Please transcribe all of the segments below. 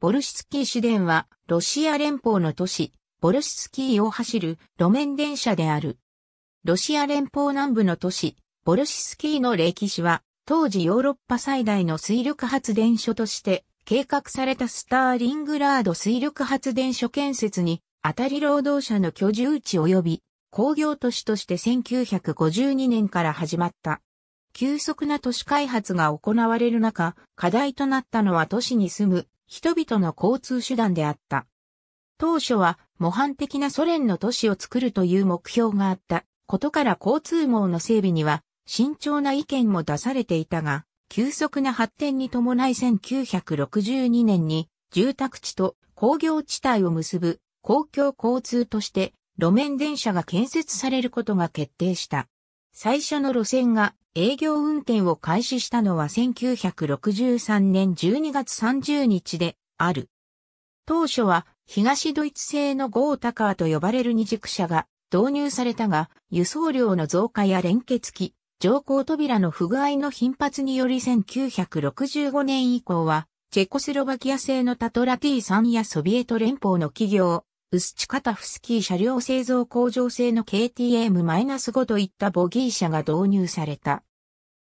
ボルシスキー市電は、ロシア連邦の都市、ボルシスキーを走る路面電車である。ロシア連邦南部の都市、ボルシスキーの歴史は、当時ヨーロッパ最大の水力発電所として計画されたスターリングラード水力発電所建設に当たり労働者の居住地及び工業都市として1952年から始まった。急速な都市開発が行われる中、課題となったのは都市に住む人々の交通手段であった。当初は模範的なソ連の都市を作るという目標があったことから交通網の整備には慎重な意見も出されていたが、急速な発展に伴い1962年に住宅地と工業地帯を結ぶ公共交通として路面電車が建設されることが決定した。最初の路線が営業運転を開始したのは1963年12月30日である。当初は東ドイツ製のゴータカーと呼ばれる二軸車が導入されたが、輸送量の増加や連結機、乗降扉の不具合の頻発により1965年以降は、チェコスロバキア製のタトラ T3 やソビエト連邦の企業、ウスチカタフスキー車両製造工場製の KTM-5 といったボギー車が導入された。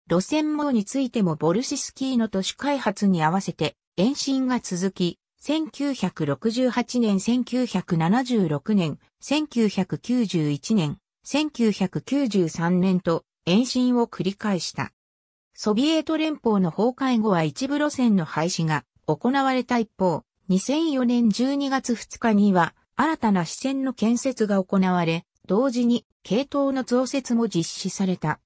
路線網についてもボルシスキーの都市開発に合わせて延伸が続き、1968年、1976年、1991年、1993年と延伸を繰り返した。ソビエト連邦の崩壊後は一部路線の廃止が行われた一方、2004年12月2日には新たな支線の建設が行われ、同時に系統の増設も実施された。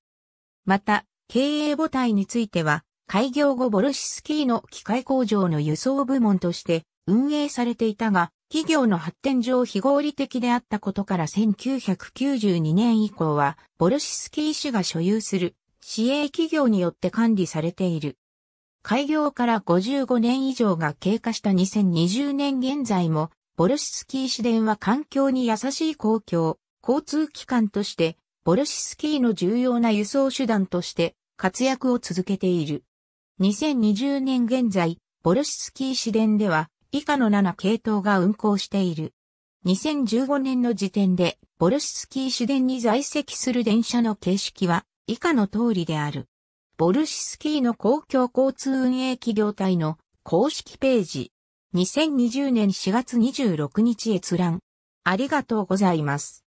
また、経営母体については、開業後ボルシスキーの機械工場の輸送部門として運営されていたが、企業の発展上非合理的であったことから1992年以降は、ボルシスキー氏が所有する市営企業によって管理されている。開業から55年以上が経過した2020年現在も、ボルシスキー市電は環境に優しい公共、交通機関として、ボルシスキーの重要な輸送手段として活躍を続けている。2020年現在、ボルシスキー市電では以下の7系統が運行している。2015年の時点で、ボルシスキー市電に在籍する電車の形式は以下の通りである。ボルシスキーの公共交通運営企業体の公式ページ。2020年4月26日閲覧。ありがとうございます。